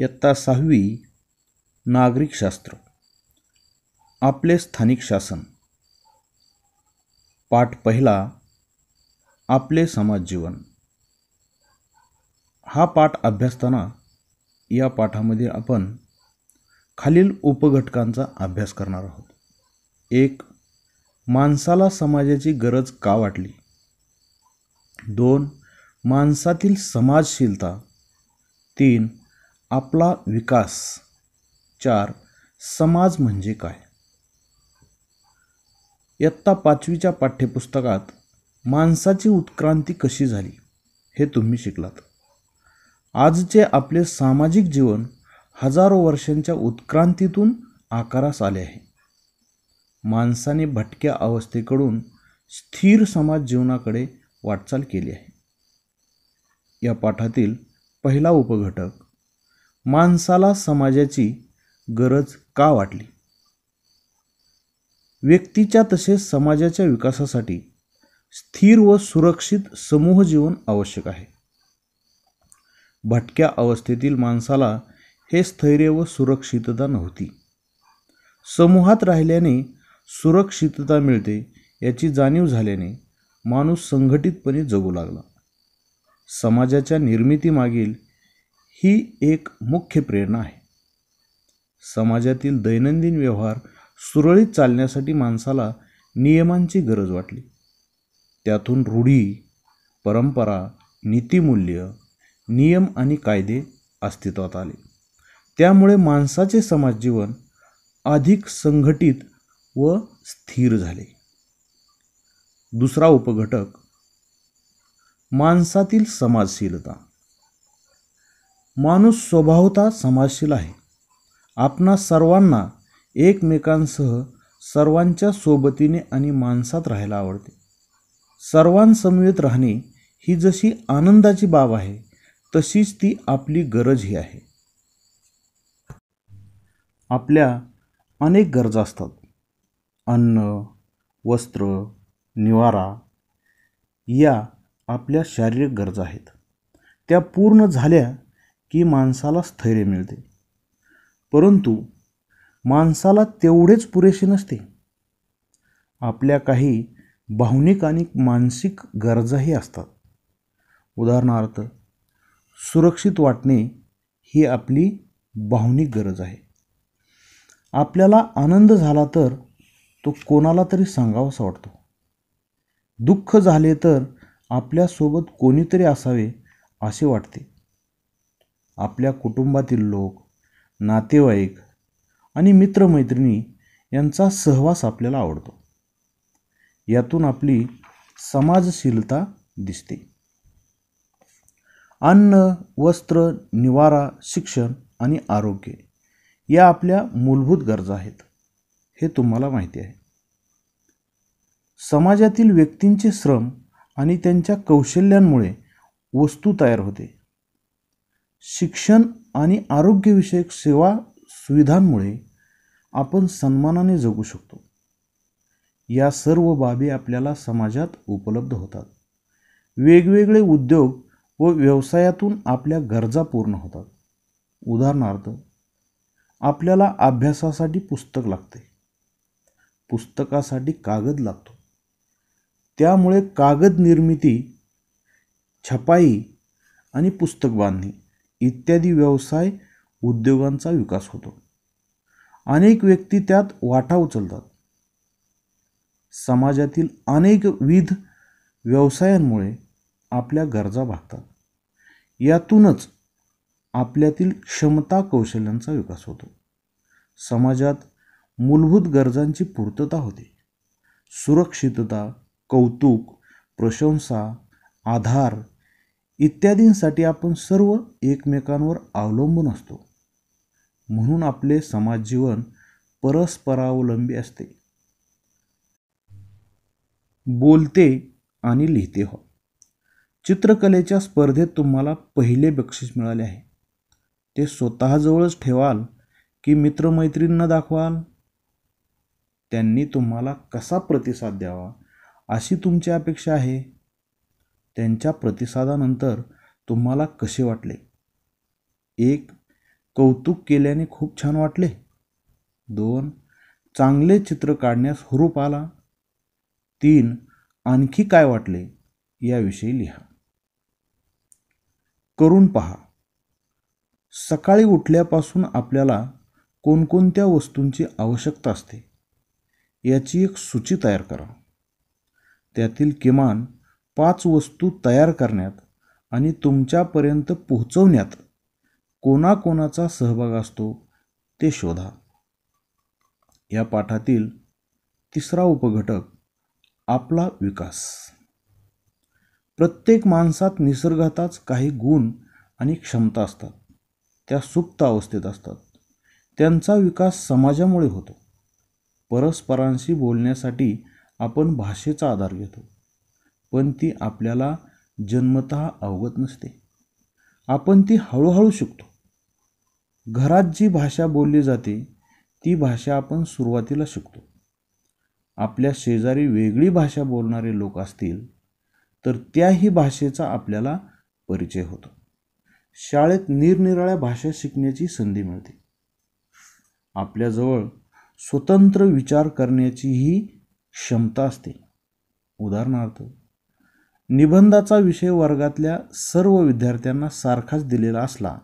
इयत्ता सहावी नागरिकशास्त्र आपले स्थानिक शासन पाठ पहिला आपले समाज समाजजीवन हा पाठ अभ्यासताना या पाठामध्ये आपण खालील उपघटकांचा अभ्यास करणार आहोत एक माणसाला समाजाची गरज का वाटली दोन माणसातील समाजशीलता तीन आपला विकास चार समाज म्हणजे काय इयत्ता पाचवीच्या पाठ्यपुस्तकात माणसाची उत्क्रांती कशी झाली हे तुम्ही शिकलात आजचे आपले सामाजिक जीवन हजारो वर्षांच्या उत्क्रांतीतून आकारास आले आहे माणसाने भटक्या अवस्थेकडून स्थिर समाज जीवनाकडे वाटचाल केली आहे या पाठातील पहिला उपघटक माणसाला समाजाची गरज का वाटली व्यक्तीच्या तसेच समाजाच्या विकासासाठी स्थिर व सुरक्षित समूह जीवन आवश्यक आहे भटक्या अवस्थेतील माणसाला हे स्थैर्य व सुरक्षितता नव्हती समूहात राहिल्याने सुरक्षितता मिळते याची जाणीव झाल्याने माणूस संघटितपणे जगू लागला समाजाच्या निर्मितीमागील ही एक मुख्य प्रेरणा आहे समाजातील दैनंदिन व्यवहार सुरळीत चालण्यासाठी माणसाला नियमांची गरज वाटली त्यातून रूढी परंपरा नीतिमूल्य नियम आणि कायदे अस्तित्वात आले त्यामुळे माणसाचे समाजजीवन अधिक संघटित व स्थिर झाले दुसरा उपघटक माणसातील समाजशीलता माणूस स्वभावता समाजशील आहे आपणा सर्वांना एकमेकांसह सर्वांच्या सोबतीने आणि माणसात राहायला आवडते सर्वांसमवेत राहणे ही जशी आनंदाची बाब आहे तशीच ती आपली गरजही आहे आपल्या अनेक गरजा असतात अन्न वस्त्र निवारा या आपल्या शारीरिक गरजा आहेत त्या पूर्ण झाल्या की माणसाला स्थैर्य मिळते परंतु माणसाला तेवढेच पुरेसे नसते आपल्या काही भावनिक आणि मानसिक गरजाही असतात उदाहरणार्थ सुरक्षित वाटणे ही आपली भावनिक गरज आहे आपल्याला आनंद झाला तर तो कोणाला तरी सांगावासा वाटतो दुःख झाले तर आपल्यासोबत कोणीतरी असावे असे वाटते आपल्या कुटुंबातील लोक नातेवाईक आणि मित्रमैत्रिणी यांचा सहवास आपल्याला आवडतो यातून आपली समाजशीलता दिसते अन्न वस्त्र निवारा शिक्षण आणि आरोग्य या आपल्या मूलभूत गरजा आहेत हे तुम्हाला माहिती आहे समाजातील व्यक्तींचे श्रम आणि त्यांच्या कौशल्यांमुळे वस्तू तयार होते शिक्षण आणि आरोग्यविषयक सेवा सुविधांमुळे आपण सन्मानाने जगू शकतो या सर्व बाबी आपल्याला समाजात उपलब्ध होतात वेगवेगळे उद्योग व व्यवसायातून आपल्या गरजा पूर्ण होतात उदाहरणार्थ आपल्याला अभ्यासासाठी पुस्तक लागते पुस्तकासाठी कागद लागतो त्यामुळे कागद निर्मिती छपाई आणि पुस्तक बांधणी इत्यादी व्यवसाय उद्योगांचा विकास होतो अनेक व्यक्ती त्यात वाटा उचलतात समाजातील अनेक विध व्यवसायांमुळे आपल्या गरजा भागतात यातूनच आपल्यातील क्षमता कौशल्यांचा विकास होतो समाजात मूलभूत गरजांची पूर्तता होते सुरक्षितता कौतुक प्रशंसा आधार इत्यादींसाठी आपण सर्व एकमेकांवर अवलंबून असतो म्हणून आपले समाजजीवन परस्परावलंबी असते बोलते आणि लिहिते हो चित्रकलेच्या स्पर्धेत तुम्हाला पहिले बक्षीस मिळाले आहे ते स्वतःजवळच ठेवाल की मित्रमैत्रींना दाखवाल त्यांनी तुम्हाला कसा प्रतिसाद द्यावा अशी तुमची अपेक्षा आहे त्यांच्या प्रतिसादानंतर तुम्हाला कसे वाटले एक कौतुक केल्याने खूप छान वाटले दोन चांगले चित्र काढण्यास हुरूप आला तीन आणखी काय वाटले याविषयी लिहा करून पहा सकाळी उठल्यापासून आपल्याला कोणकोणत्या वस्तूंची आवश्यकता असते याची एक सूची तयार करा त्यातील किमान पाच वस्तू तयार करण्यात आणि तुमच्यापर्यंत पोहोचवण्यात कोणाकोणाचा सहभाग असतो ते शोधा या पाठातील तिसरा उपघटक आपला विकास प्रत्येक माणसात निसर्गातच काही गुण आणि क्षमता असतात त्या सुप्त अवस्थेत असतात त्यांचा विकास समाजामुळे होतो परस्परांशी बोलण्यासाठी आपण भाषेचा आधार घेतो पण ती आपल्याला जन्मत अवगत नसते आपण ती हळूहळू शिकतो घरात जी भाषा बोलली जाते ती भाषा आपण सुरुवातीला शिकतो आपल्या शेजारी वेगळी भाषा बोलणारे लोक असतील तर त्याही भाषेचा आपल्याला परिचय होतो शाळेत निरनिराळ्या भाषा शिकण्याची संधी मिळते आपल्याजवळ स्वतंत्र विचार करण्याचीही क्षमता असते उदाहरणार्थ निबंधाचा विषय वर्गातल्या सर्व विद्यार्थ्यांना सारखाच दिलेला असला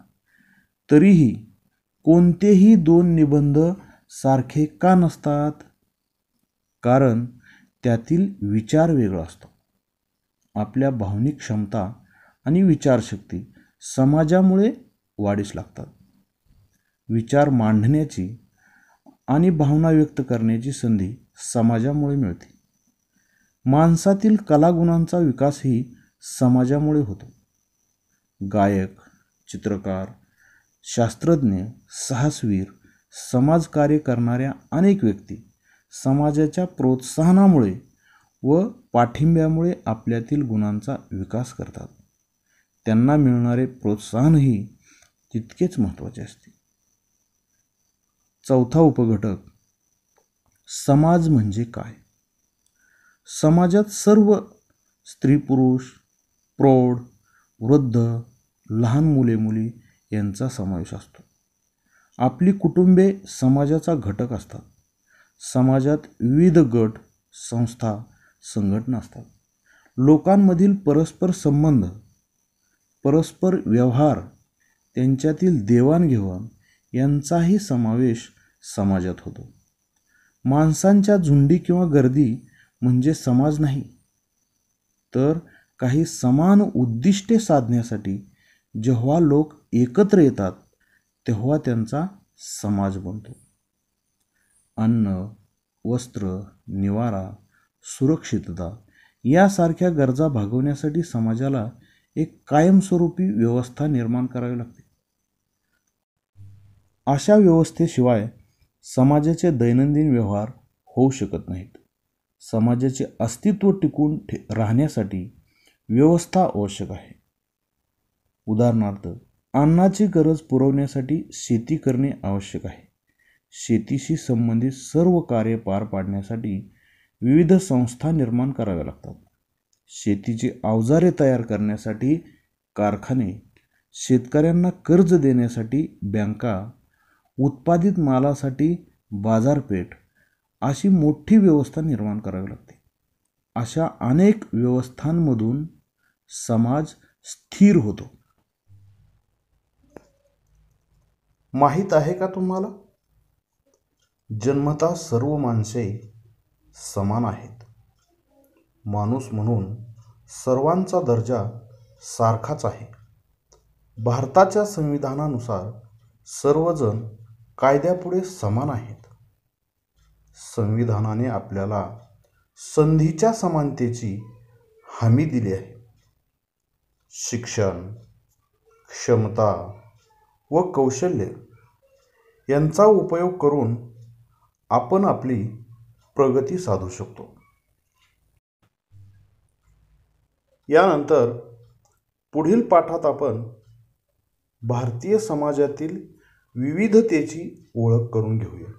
तरीही कोणतेही दोन निबंध सारखे का नसतात कारण त्यातील विचार वेगळा असतो आपल्या भावनिक क्षमता आणि विचारशक्ती समाजामुळे वाढीस लागतात विचार मांडण्याची आणि भावना व्यक्त करण्याची संधी समाजामुळे मिळते माणसातील कलागुणांचा विकासही समाजामुळे होतो गायक चित्रकार शास्त्रज्ञ साहसवीर समाजकार्य करणाऱ्या अनेक व्यक्ती समाजाच्या प्रोत्साहनामुळे व पाठिंब्यामुळे आपल्यातील गुणांचा विकास करतात त्यांना मिळणारे प्रोत्साहनही तितकेच महत्त्वाचे असते चौथा उपघटक समाज म्हणजे काय समाजात सर्व स्त्री पुरुष प्रौढ वृद्ध लहान मुले मुली यांचा समावेश असतो आपली कुटुंबे समाजाचा घटक असतात समाजात विविध गट संस्था संघटना असतात लोकांमधील परस्पर संबंध परस्पर व्यवहार त्यांच्यातील देवाणघेवाण यांचाही समावेश समाजात होतो माणसांच्या झुंडी किंवा गर्दी म्हणजे समाज नाही तर काही समान उद्दिष्टे साधण्यासाठी जेव्हा लोक एकत्र येतात तेव्हा त्यांचा समाज बनतो अन्न वस्त्र निवारा सुरक्षितता यासारख्या गरजा भागवण्यासाठी समाजाला एक कायमस्वरूपी व्यवस्था निर्माण करावी लागते अशा व्यवस्थेशिवाय समाजाचे दैनंदिन व्यवहार होऊ शकत नाहीत समाजाचे अस्तित्व टिकून ठे राहण्यासाठी व्यवस्था आवश्यक आहे उदाहरणार्थ अन्नाची गरज पुरवण्यासाठी शेती करणे आवश्यक आहे शेतीशी संबंधित सर्व कार्य पार पाडण्यासाठी विविध संस्था निर्माण कराव्या लागतात शेतीची अवजारे तयार करण्यासाठी कारखाने शेतकऱ्यांना कर्ज देण्यासाठी बँका उत्पादित मालासाठी बाजारपेठ अशी मोठी व्यवस्था निर्माण करावी लागते अशा अनेक व्यवस्थांमधून समाज स्थिर होतो माहीत आहे का तुम्हाला जन्मता सर्व माणसे समान आहेत माणूस म्हणून सर्वांचा दर्जा सारखाच आहे भारताच्या संविधानानुसार सर्वजण कायद्यापुढे समान आहेत संविधानाने आपल्याला संधीच्या समानतेची हमी दिली आहे शिक्षण क्षमता व कौशल्य यांचा उपयोग करून आपण आपली प्रगती साधू शकतो यानंतर पुढील पाठात आपण भारतीय समाजातील विविधतेची ओळख करून घेऊया